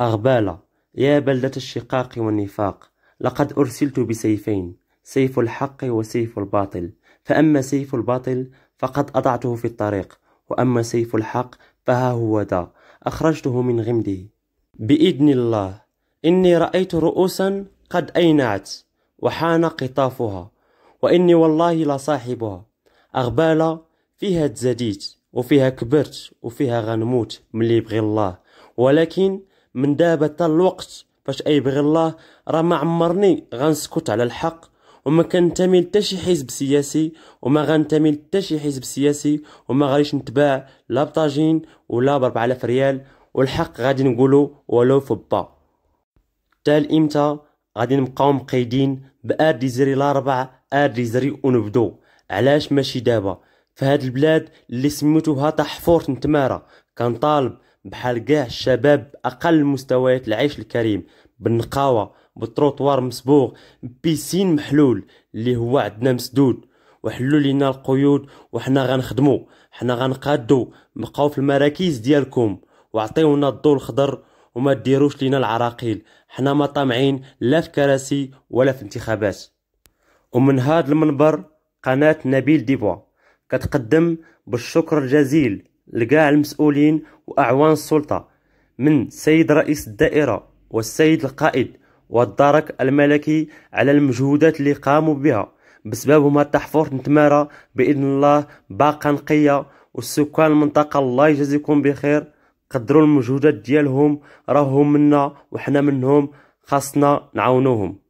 أغبالة يا بلدة الشقاق والنفاق لقد أرسلت بسيفين سيف الحق وسيف الباطل فأما سيف الباطل فقد أضعته في الطريق وأما سيف الحق فها هو ذا أخرجته من غمده بإذن الله إني رأيت رؤوسا قد أينعت وحان قطافها وإني والله لصاحبها أغبالة فيها تزديت وفيها كبرت وفيها غنموت ملي يبغي الله ولكن من دابا الوقت فاش ايبغي الله راه ما عمرني غنسكت على الحق وما كنتمي لتا شي حزب سياسي وما غنتمي لتا شي حزب سياسي وما غاديش نتباع لا بطاجين ولا ب 4000 ريال والحق غادي نقولو ولو فبا تال امتى غادي نبقاو مقيدين بار ديزري الاربع ار ديزري ونبدو علاش ماشي دابا فهاد البلاد اللي سميتوها تحفورت نتمارا كنطالب بحال كاع الشباب اقل مستويات العيش الكريم بالنقاوه بالتروطوار مسبوغ بيسين محلول اللي هو عندنا مسدود وحلوا لينا القيود وحنا غنخدمو حنا غنقادو بقاو في المراكز ديالكم وعطيونا الضو الخضر وما ديروش لينا العراقيل حنا ما طامعين لا في كراسي ولا في انتخابات ومن هذا المنبر قناة نبيل ديبوا كتقدم بالشكر الجزيل لكاع المسؤولين وأعوان السلطة من السيد رئيس الدائرة والسيد القائد والدرك الملكي على المجهودات اللي قاموا بها بسببهم التحفور نتمارى بإذن الله باقة نقية والسكان المنطقة الله يجازيكم بخير قدروا المجهودات ديالهم راهم منا وحنا منهم خاصنا نعاونوهم